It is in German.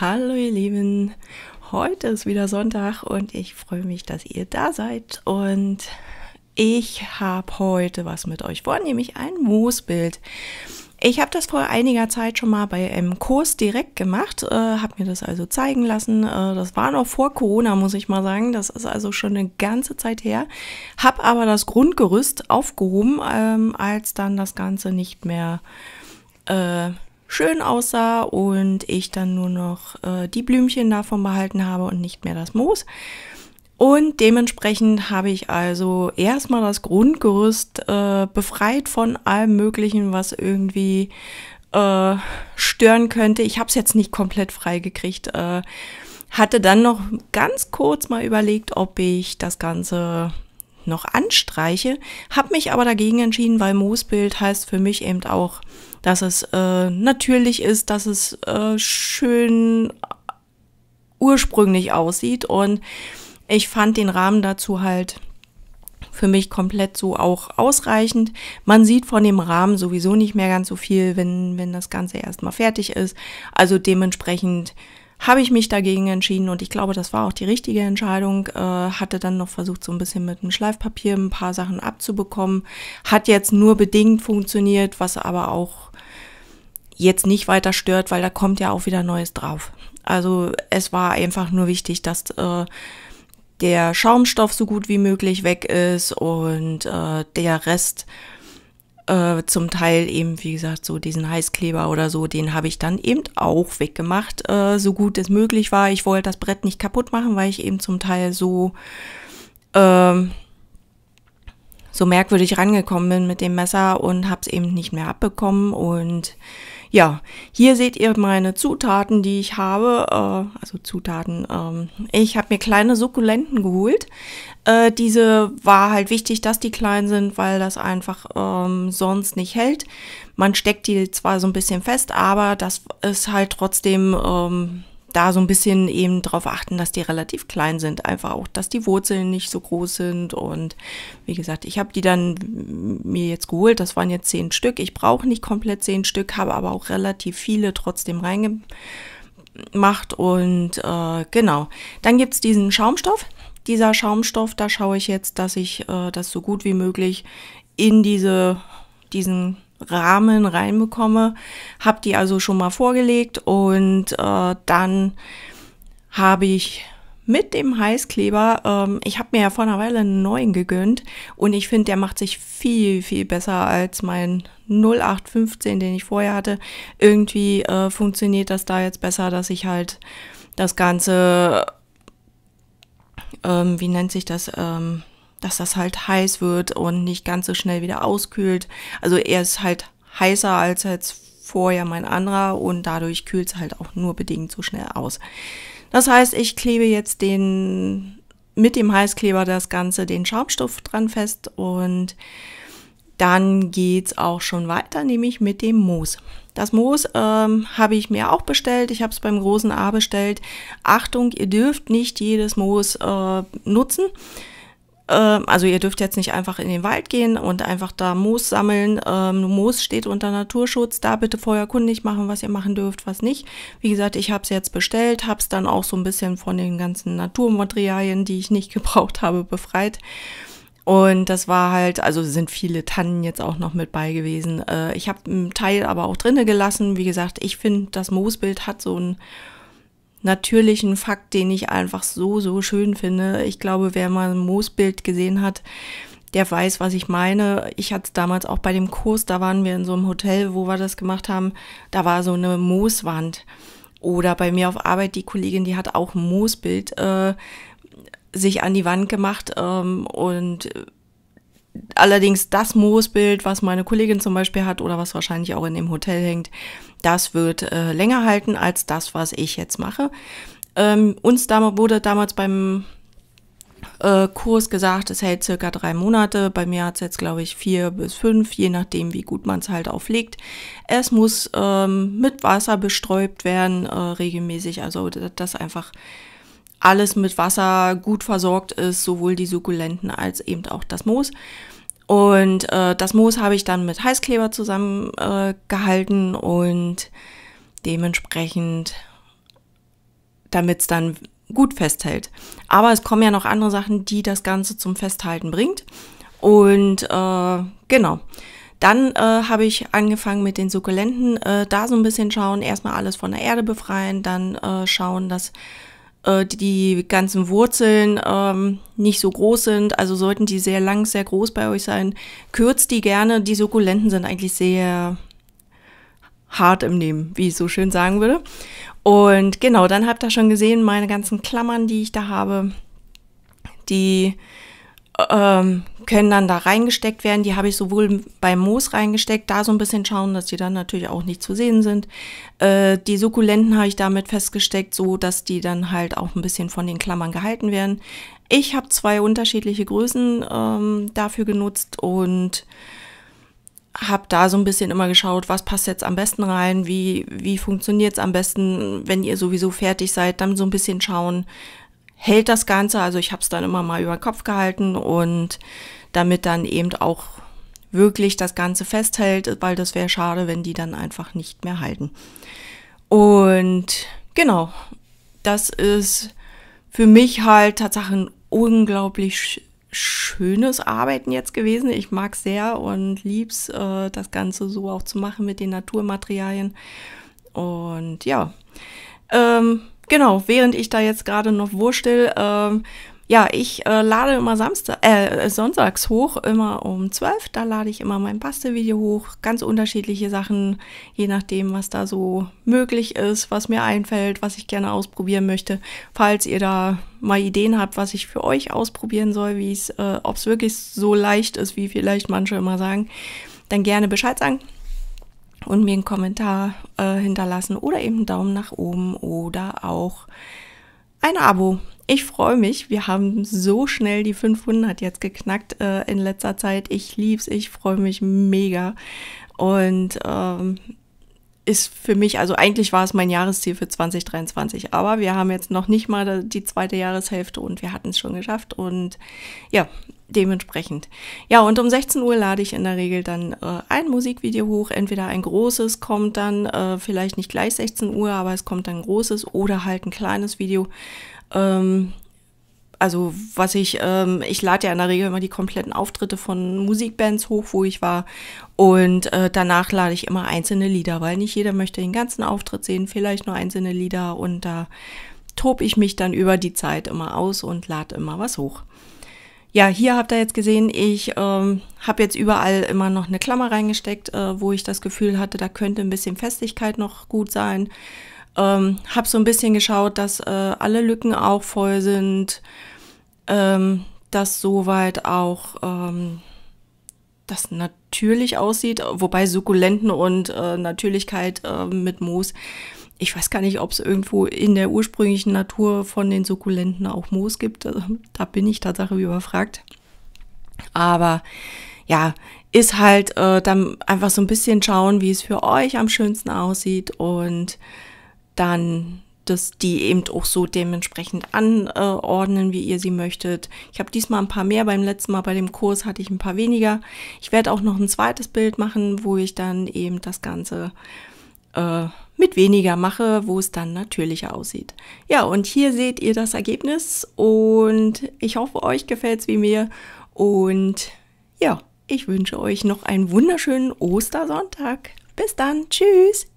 Hallo ihr Lieben, heute ist wieder Sonntag und ich freue mich, dass ihr da seid und ich habe heute was mit euch vor, nämlich ein Moosbild. Ich habe das vor einiger Zeit schon mal bei einem Kurs direkt gemacht, äh, habe mir das also zeigen lassen. Äh, das war noch vor Corona, muss ich mal sagen. Das ist also schon eine ganze Zeit her. Habe aber das Grundgerüst aufgehoben, ähm, als dann das Ganze nicht mehr äh, schön aussah und ich dann nur noch äh, die Blümchen davon behalten habe und nicht mehr das Moos. Und dementsprechend habe ich also erstmal das Grundgerüst äh, befreit von allem Möglichen, was irgendwie äh, stören könnte. Ich habe es jetzt nicht komplett frei gekriegt. Äh, hatte dann noch ganz kurz mal überlegt, ob ich das Ganze noch anstreiche. Habe mich aber dagegen entschieden, weil Moosbild heißt für mich eben auch dass es äh, natürlich ist, dass es äh, schön ursprünglich aussieht. Und ich fand den Rahmen dazu halt für mich komplett so auch ausreichend. Man sieht von dem Rahmen sowieso nicht mehr ganz so viel, wenn, wenn das Ganze erstmal fertig ist. Also dementsprechend habe ich mich dagegen entschieden und ich glaube, das war auch die richtige Entscheidung. Äh, hatte dann noch versucht, so ein bisschen mit einem Schleifpapier ein paar Sachen abzubekommen. Hat jetzt nur bedingt funktioniert, was aber auch jetzt nicht weiter stört, weil da kommt ja auch wieder Neues drauf. Also es war einfach nur wichtig, dass äh, der Schaumstoff so gut wie möglich weg ist und äh, der Rest äh, zum Teil eben, wie gesagt, so diesen Heißkleber oder so, den habe ich dann eben auch weggemacht, äh, so gut es möglich war. Ich wollte das Brett nicht kaputt machen, weil ich eben zum Teil so, ähm, so merkwürdig rangekommen bin mit dem Messer und habe es eben nicht mehr abbekommen und ja, hier seht ihr meine Zutaten, die ich habe. Äh, also Zutaten. Ähm, ich habe mir kleine Sukkulenten geholt. Äh, diese war halt wichtig, dass die klein sind, weil das einfach ähm, sonst nicht hält. Man steckt die zwar so ein bisschen fest, aber das ist halt trotzdem... Ähm, da so ein bisschen eben darauf achten, dass die relativ klein sind. Einfach auch, dass die Wurzeln nicht so groß sind. Und wie gesagt, ich habe die dann mir jetzt geholt. Das waren jetzt zehn Stück. Ich brauche nicht komplett zehn Stück, habe aber auch relativ viele trotzdem reingemacht. Und äh, genau, dann gibt es diesen Schaumstoff. Dieser Schaumstoff, da schaue ich jetzt, dass ich äh, das so gut wie möglich in diese, diesen Rahmen reinbekomme. Habe die also schon mal vorgelegt und äh, dann habe ich mit dem Heißkleber, ähm, ich habe mir ja vor einer Weile einen neuen gegönnt und ich finde, der macht sich viel, viel besser als mein 0815, den ich vorher hatte. Irgendwie äh, funktioniert das da jetzt besser, dass ich halt das Ganze, ähm, wie nennt sich das, ähm, dass das halt heiß wird und nicht ganz so schnell wieder auskühlt. Also er ist halt heißer als jetzt vorher mein anderer und dadurch kühlt es halt auch nur bedingt so schnell aus. Das heißt, ich klebe jetzt den mit dem Heißkleber das Ganze, den Schaumstoff dran fest und dann geht es auch schon weiter, nämlich mit dem Moos. Das Moos ähm, habe ich mir auch bestellt. Ich habe es beim großen A bestellt. Achtung, ihr dürft nicht jedes Moos äh, nutzen. Ähm, also ihr dürft jetzt nicht einfach in den Wald gehen und einfach da Moos sammeln. Ähm, Moos steht unter Naturschutz. Da bitte vorher kundig machen, was ihr machen dürft, was nicht. Wie gesagt, ich habe es jetzt bestellt, habe es dann auch so ein bisschen von den ganzen Naturmaterialien, die ich nicht gebraucht habe, befreit. Und das war halt, also sind viele Tannen jetzt auch noch mit bei gewesen. Äh, ich habe einen Teil aber auch drinne gelassen. Wie gesagt, ich finde, das Moosbild hat so ein natürlichen Fakt, den ich einfach so, so schön finde. Ich glaube, wer mal ein Moosbild gesehen hat, der weiß, was ich meine. Ich hatte es damals auch bei dem Kurs, da waren wir in so einem Hotel, wo wir das gemacht haben, da war so eine Mooswand. Oder bei mir auf Arbeit, die Kollegin, die hat auch ein Moosbild äh, sich an die Wand gemacht ähm, und Allerdings das Moosbild, was meine Kollegin zum Beispiel hat oder was wahrscheinlich auch in dem Hotel hängt, das wird äh, länger halten als das, was ich jetzt mache. Ähm, uns damals wurde damals beim äh, Kurs gesagt, es hält circa drei Monate. Bei mir hat es jetzt, glaube ich, vier bis fünf, je nachdem, wie gut man es halt auflegt. Es muss ähm, mit Wasser besträubt werden, äh, regelmäßig, also dass einfach alles mit Wasser gut versorgt ist, sowohl die Sukkulenten als eben auch das Moos. Und äh, das Moos habe ich dann mit Heißkleber zusammengehalten äh, und dementsprechend, damit es dann gut festhält. Aber es kommen ja noch andere Sachen, die das Ganze zum Festhalten bringt. Und äh, genau. Dann äh, habe ich angefangen mit den Sukkulenten. Äh, da so ein bisschen schauen. Erstmal alles von der Erde befreien, dann äh, schauen, dass äh, die, die ganzen Wurzeln ähm, nicht so groß sind. Also sollten die sehr lang, sehr groß bei euch sein, kürzt die gerne. Die Sukkulenten sind eigentlich sehr hart im Nehmen, wie ich so schön sagen würde. Und genau, dann habt ihr schon gesehen, meine ganzen Klammern, die ich da habe, die ähm, können dann da reingesteckt werden. Die habe ich sowohl beim Moos reingesteckt, da so ein bisschen schauen, dass die dann natürlich auch nicht zu sehen sind. Äh, die Sukkulenten habe ich damit festgesteckt, so dass die dann halt auch ein bisschen von den Klammern gehalten werden. Ich habe zwei unterschiedliche Größen ähm, dafür genutzt und habe da so ein bisschen immer geschaut, was passt jetzt am besten rein, wie, wie funktioniert es am besten, wenn ihr sowieso fertig seid, dann so ein bisschen schauen, hält das Ganze. Also ich habe es dann immer mal über den Kopf gehalten und damit dann eben auch wirklich das Ganze festhält, weil das wäre schade, wenn die dann einfach nicht mehr halten. Und genau, das ist für mich halt tatsächlich ein unglaublich schönes Arbeiten jetzt gewesen. Ich mag sehr und lieb's, äh, das Ganze so auch zu machen mit den Naturmaterialien. Und ja, ähm, Genau, während ich da jetzt gerade noch wurschtel, ähm, ja, ich äh, lade immer Samstag, äh, äh sonntags hoch, immer um 12. Da lade ich immer mein Bastelvideo hoch. Ganz unterschiedliche Sachen, je nachdem, was da so möglich ist, was mir einfällt, was ich gerne ausprobieren möchte. Falls ihr da mal Ideen habt, was ich für euch ausprobieren soll, wie es, äh, ob es wirklich so leicht ist, wie vielleicht manche immer sagen, dann gerne Bescheid sagen und mir einen Kommentar äh, hinterlassen oder eben einen Daumen nach oben oder auch ein Abo. Ich freue mich. Wir haben so schnell die 500 jetzt geknackt äh, in letzter Zeit. Ich lieb's. Ich freue mich mega. Und ähm, ist für mich, also eigentlich war es mein Jahresziel für 2023, aber wir haben jetzt noch nicht mal die zweite Jahreshälfte und wir hatten es schon geschafft. Und ja, dementsprechend. Ja, und um 16 Uhr lade ich in der Regel dann äh, ein Musikvideo hoch. Entweder ein großes kommt dann, äh, vielleicht nicht gleich 16 Uhr, aber es kommt dann ein großes oder halt ein kleines Video. Ähm, also was ich, ähm, ich lade ja in der Regel immer die kompletten Auftritte von Musikbands hoch, wo ich war. Und äh, danach lade ich immer einzelne Lieder, weil nicht jeder möchte den ganzen Auftritt sehen, vielleicht nur einzelne Lieder. Und da tobe ich mich dann über die Zeit immer aus und lade immer was hoch ja, hier habt ihr jetzt gesehen, ich ähm, habe jetzt überall immer noch eine Klammer reingesteckt, äh, wo ich das Gefühl hatte, da könnte ein bisschen Festigkeit noch gut sein. Ähm, habe so ein bisschen geschaut, dass äh, alle Lücken auch voll sind, ähm, dass soweit auch ähm, das natürlich aussieht, wobei Sukkulenten und äh, Natürlichkeit äh, mit Moos ich weiß gar nicht, ob es irgendwo in der ursprünglichen Natur von den Sukkulenten auch Moos gibt. Also, da bin ich tatsächlich überfragt. Aber ja, ist halt äh, dann einfach so ein bisschen schauen, wie es für euch am schönsten aussieht und dann das die eben auch so dementsprechend anordnen, wie ihr sie möchtet. Ich habe diesmal ein paar mehr, beim letzten Mal bei dem Kurs hatte ich ein paar weniger. Ich werde auch noch ein zweites Bild machen, wo ich dann eben das Ganze äh, mit weniger mache, wo es dann natürlicher aussieht. Ja, und hier seht ihr das Ergebnis und ich hoffe, euch gefällt es wie mir und ja, ich wünsche euch noch einen wunderschönen Ostersonntag. Bis dann, tschüss!